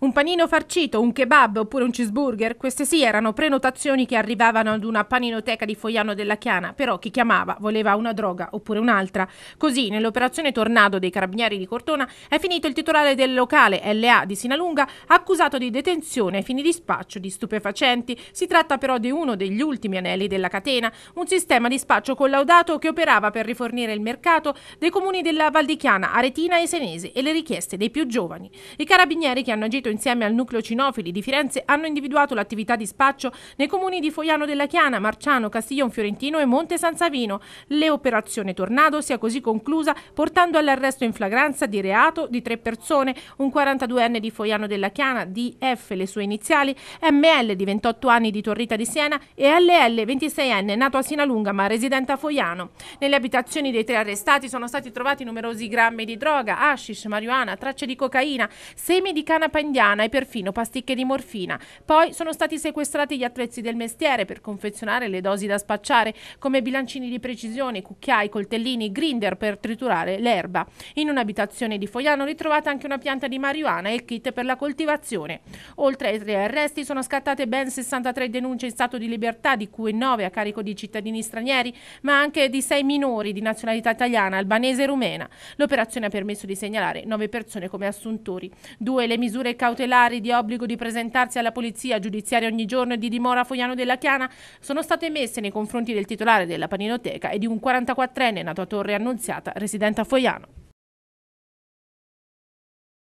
Un panino farcito, un kebab oppure un cheeseburger, queste sì erano prenotazioni che arrivavano ad una paninoteca di Fogliano della Chiana, però chi chiamava voleva una droga oppure un'altra. Così, nell'operazione Tornado dei Carabinieri di Cortona, è finito il titolare del locale LA di Sinalunga, accusato di detenzione ai fini di spaccio di stupefacenti. Si tratta però di uno degli ultimi anelli della catena, un sistema di spaccio collaudato che operava per rifornire il mercato dei comuni della Valdichiana, Aretina e Senese e le richieste dei più giovani. I carabinieri che hanno agito Movimento insieme al Nucleo Cinofili di Firenze hanno individuato l'attività di spaccio nei comuni di Foiano della Chiana, Marciano, Castiglion Fiorentino e Monte San Savino. L'operazione Tornado si è così conclusa portando all'arresto in flagranza di reato di tre persone, un 42enne di Foiano della Chiana, DF le sue iniziali, ML di 28 anni di Torrita di Siena e LL 26enne nato a Sinalunga ma residente a Foiano. Nelle abitazioni dei tre arrestati sono stati trovati numerosi grammi di droga, hashish, marijuana, tracce di cocaina, semi di canapa indiana quotidiana e perfino pasticche di morfina. Poi sono stati sequestrati gli attrezzi del mestiere per confezionare le dosi da spacciare, come bilancini di precisione, cucchiai, coltellini, grinder per triturare l'erba. In un'abitazione di Foiano ritrovata anche una pianta di marijuana e il kit per la coltivazione. Oltre ai tre arresti sono scattate ben 63 denunce in stato di libertà, di cui 9 a carico di cittadini stranieri, ma anche di 6 minori di nazionalità italiana, albanese e rumena. L'operazione ha permesso di segnalare 9 persone come assuntori. Due le misure cautelari cautelari di obbligo di presentarsi alla polizia giudiziaria ogni giorno e di dimora a Fogliano della Chiana sono state emesse nei confronti del titolare della paninoteca e di un 44enne nato a Torre Annunziata, residente a Fogliano.